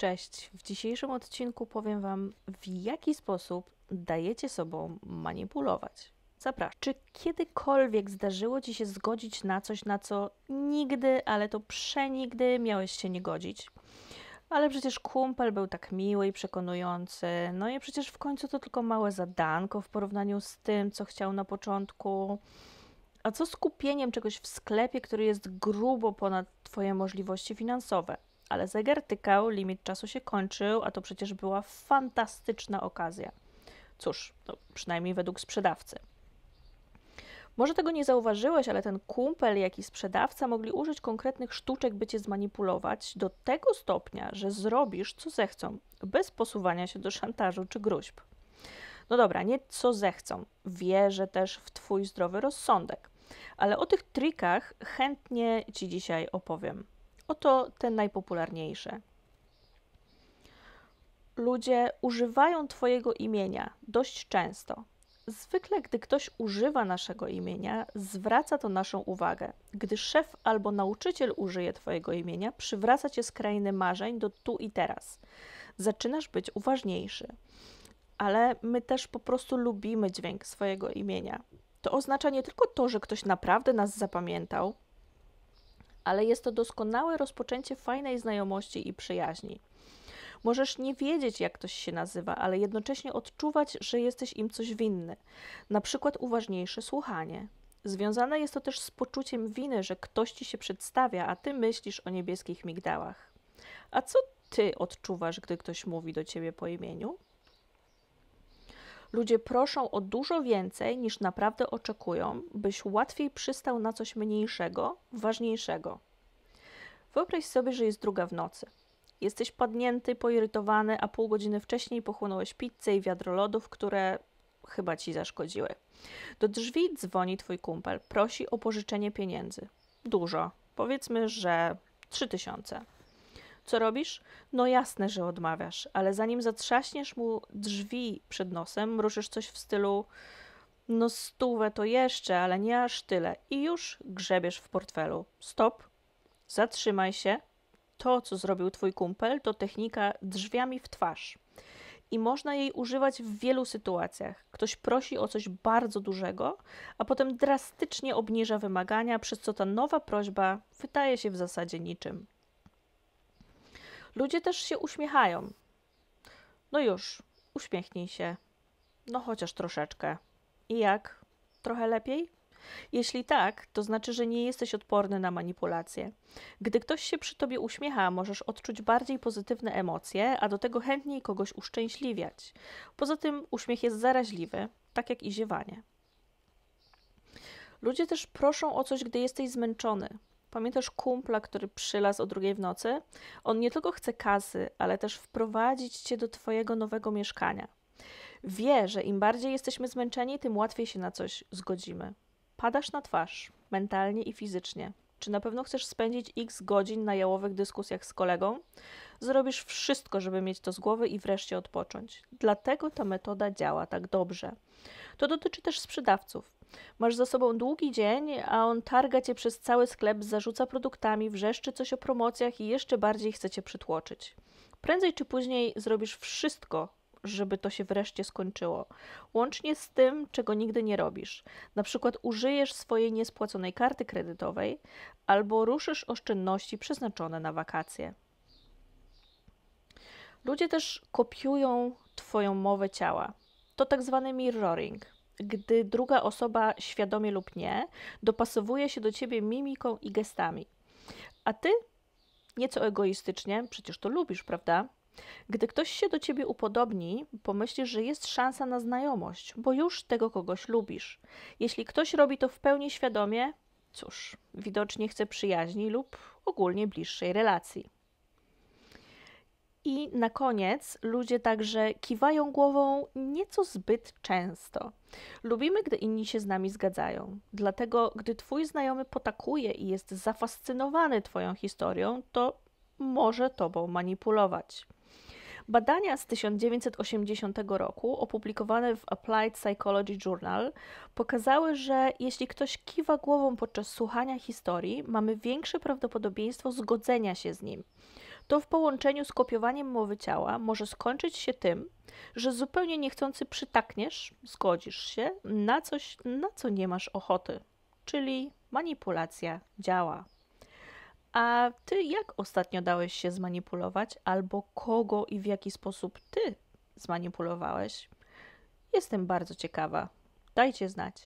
Cześć. W dzisiejszym odcinku powiem Wam, w jaki sposób dajecie sobą manipulować. Zapraszam. Czy kiedykolwiek zdarzyło Ci się zgodzić na coś, na co nigdy, ale to przenigdy miałeś się nie godzić? Ale przecież kumpel był tak miły i przekonujący. No i przecież w końcu to tylko małe zadanko w porównaniu z tym, co chciał na początku. A co z kupieniem czegoś w sklepie, który jest grubo ponad Twoje możliwości finansowe? ale zegar tykał, limit czasu się kończył, a to przecież była fantastyczna okazja. Cóż, no, przynajmniej według sprzedawcy. Może tego nie zauważyłeś, ale ten kumpel, jak i sprzedawca mogli użyć konkretnych sztuczek, by cię zmanipulować do tego stopnia, że zrobisz co zechcą, bez posuwania się do szantażu czy gruźb. No dobra, nie co zechcą, wierzę też w Twój zdrowy rozsądek, ale o tych trikach chętnie Ci dzisiaj opowiem. Oto te najpopularniejsze. Ludzie używają Twojego imienia dość często. Zwykle, gdy ktoś używa naszego imienia, zwraca to naszą uwagę. Gdy szef albo nauczyciel użyje Twojego imienia, przywraca Cię z krainy marzeń do tu i teraz. Zaczynasz być uważniejszy. Ale my też po prostu lubimy dźwięk swojego imienia. To oznacza nie tylko to, że ktoś naprawdę nas zapamiętał, ale jest to doskonałe rozpoczęcie fajnej znajomości i przyjaźni. Możesz nie wiedzieć, jak ktoś się nazywa, ale jednocześnie odczuwać, że jesteś im coś winny, na przykład uważniejsze słuchanie. Związane jest to też z poczuciem winy, że ktoś ci się przedstawia, a ty myślisz o niebieskich migdałach. A co ty odczuwasz, gdy ktoś mówi do ciebie po imieniu? Ludzie proszą o dużo więcej niż naprawdę oczekują, byś łatwiej przystał na coś mniejszego, ważniejszego. Wyobraź sobie, że jest druga w nocy. Jesteś padnięty, poirytowany, a pół godziny wcześniej pochłonąłeś pizzę i wiadro lodów, które chyba ci zaszkodziły. Do drzwi dzwoni twój kumpel, prosi o pożyczenie pieniędzy. Dużo. Powiedzmy, że trzy tysiące. Co robisz? No jasne, że odmawiasz, ale zanim zatrzaśniesz mu drzwi przed nosem, mruczysz coś w stylu no stówę to jeszcze, ale nie aż tyle i już grzebiesz w portfelu. Stop, zatrzymaj się. To, co zrobił twój kumpel, to technika drzwiami w twarz i można jej używać w wielu sytuacjach. Ktoś prosi o coś bardzo dużego, a potem drastycznie obniża wymagania, przez co ta nowa prośba wydaje się w zasadzie niczym. Ludzie też się uśmiechają. No już, uśmiechnij się. No chociaż troszeczkę. I jak? Trochę lepiej? Jeśli tak, to znaczy, że nie jesteś odporny na manipulacje. Gdy ktoś się przy tobie uśmiecha, możesz odczuć bardziej pozytywne emocje, a do tego chętniej kogoś uszczęśliwiać. Poza tym uśmiech jest zaraźliwy, tak jak i ziewanie. Ludzie też proszą o coś, gdy jesteś zmęczony. Pamiętasz kumpla, który przylazł o drugiej w nocy? On nie tylko chce kasy, ale też wprowadzić cię do twojego nowego mieszkania. Wie, że im bardziej jesteśmy zmęczeni, tym łatwiej się na coś zgodzimy. Padasz na twarz, mentalnie i fizycznie. Czy na pewno chcesz spędzić x godzin na jałowych dyskusjach z kolegą? Zrobisz wszystko, żeby mieć to z głowy i wreszcie odpocząć. Dlatego ta metoda działa tak dobrze. To dotyczy też sprzedawców. Masz za sobą długi dzień, a on targa cię przez cały sklep, zarzuca produktami, wrzeszczy coś o promocjach i jeszcze bardziej chce cię przytłoczyć. Prędzej czy później zrobisz wszystko, żeby to się wreszcie skończyło. Łącznie z tym, czego nigdy nie robisz. Na przykład użyjesz swojej niespłaconej karty kredytowej albo ruszysz oszczędności przeznaczone na wakacje. Ludzie też kopiują Twoją mowę ciała. To tak zwany mirroring gdy druga osoba, świadomie lub nie, dopasowuje się do ciebie mimiką i gestami. A ty, nieco egoistycznie, przecież to lubisz, prawda? Gdy ktoś się do ciebie upodobni, pomyślisz, że jest szansa na znajomość, bo już tego kogoś lubisz. Jeśli ktoś robi to w pełni świadomie, cóż, widocznie chce przyjaźni lub ogólnie bliższej relacji. I na koniec ludzie także kiwają głową nieco zbyt często. Lubimy, gdy inni się z nami zgadzają. Dlatego, gdy twój znajomy potakuje i jest zafascynowany twoją historią, to może tobą manipulować. Badania z 1980 roku, opublikowane w Applied Psychology Journal, pokazały, że jeśli ktoś kiwa głową podczas słuchania historii, mamy większe prawdopodobieństwo zgodzenia się z nim to w połączeniu z kopiowaniem mowy ciała może skończyć się tym, że zupełnie niechcący przytakniesz, zgodzisz się na coś, na co nie masz ochoty. Czyli manipulacja działa. A ty jak ostatnio dałeś się zmanipulować, albo kogo i w jaki sposób ty zmanipulowałeś? Jestem bardzo ciekawa. Dajcie znać.